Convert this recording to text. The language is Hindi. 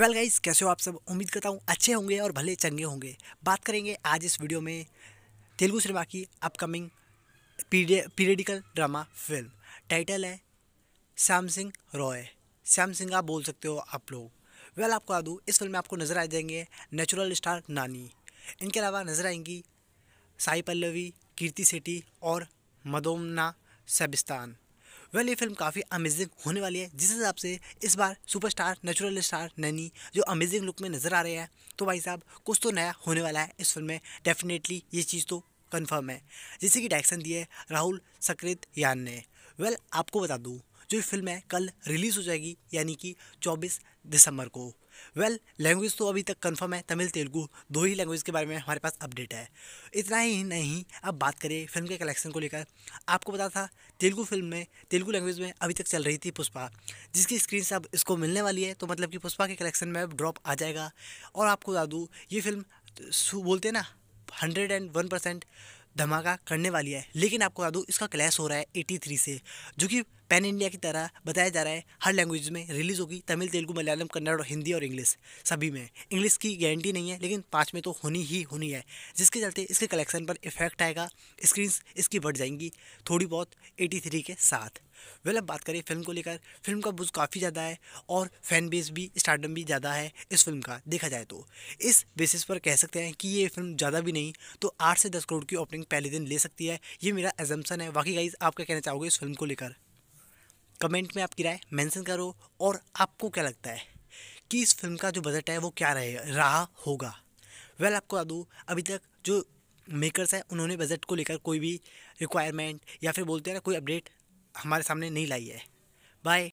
वेल गाइज़ कैसे हो आप सब उम्मीद करता हूँ अच्छे होंगे और भले चंगे होंगे बात करेंगे आज इस वीडियो में तेलुगु सिनेमा की upcoming periodical drama film title है श्याम सिंह रॉय श्याम सिंह आप बोल सकते हो आप लोग वेल आपको बता दूँ इस फिल्म में आपको नज़र आ जाएंगे नेचुरल स्टार नानी इनके अलावा नज़र आएंगी साई पल्लवी कीर्ति सेठी और मदोमना सेबिस्तान वेल ये फिल्म काफ़ी अमेजिंग होने वाली है जिस हिसाब से इस बार सुपरस्टार नेचुरल स्टार नैनी जो अमेजिंग लुक में नज़र आ रहे हैं तो भाई साहब कुछ तो नया होने वाला है इस फिल्म में डेफिनेटली ये चीज़ तो कन्फर्म है जिसे कि डायरेक्शन दिए राहुल सकृत यान ने वेल आपको बता दूँ जो फिल्म है कल रिलीज़ हो जाएगी यानी कि 24 दिसंबर को वेल well, लैंग्वेज तो अभी तक कंफर्म है तमिल तेलुगू दो ही लैंग्वेज के बारे में हमारे पास अपडेट है इतना ही नहीं अब बात करें फिल्म के कलेक्शन को लेकर आपको पता था तेलुगु फिल्म में तेलुगु लैंग्वेज में अभी तक चल रही थी पुष्पा जिसकी स्क्रीन से अब इसको मिलने वाली है तो मतलब कि पुष्पा के कलेक्शन में अब ड्रॉप आ जाएगा और आपको बता दूँ ये फिल्म बोलते हैं ना हंड्रेड एंड वन परसेंट धमाका करने वाली है लेकिन आपको बता दूँ इसका क्लैश हो रहा है एटी थ्री से जो कि पैन इंडिया की तरह बताया जा रहा है हर लैंग्वेज में रिलीज़ होगी तमिल तेलुगु मलयालम कन्नड़ और हिंदी और इंग्लिश सभी में इंग्लिश की गारंटी नहीं है लेकिन पाँच में तो होनी ही होनी है जिसके चलते इसके कलेक्शन पर इफेक्ट आएगा स्क्रीन इसकी बढ़ जाएंगी थोड़ी बहुत एटी थ्री के साथ वेल अब बात करें फिल्म को लेकर फिल्म का बुज काफ़ी ज़्यादा है और फैन बेस भी स्टार्डम भी ज़्यादा है इस फिल्म का देखा जाए तो इस बेसिस पर कह सकते हैं कि ये फिल्म ज़्यादा भी नहीं तो आठ से दस करोड़ की ओपनिंग पहले दिन ले सकती है ये मेरा एजम्सन है बाकी गाइज आप क्या कहना चाहोगे इस फिल्म को लेकर कमेंट में आपकी राय मेंशन करो और आपको क्या लगता है कि इस फिल्म का जो बजट है वो क्या रहे रहा होगा वेल आपको बता दूँ अभी तक जो मेकर्स हैं उन्होंने बजट को लेकर कोई भी रिक्वायरमेंट या फिर बोलते हैं ना कोई अपडेट हमारे सामने नहीं लाई है बाय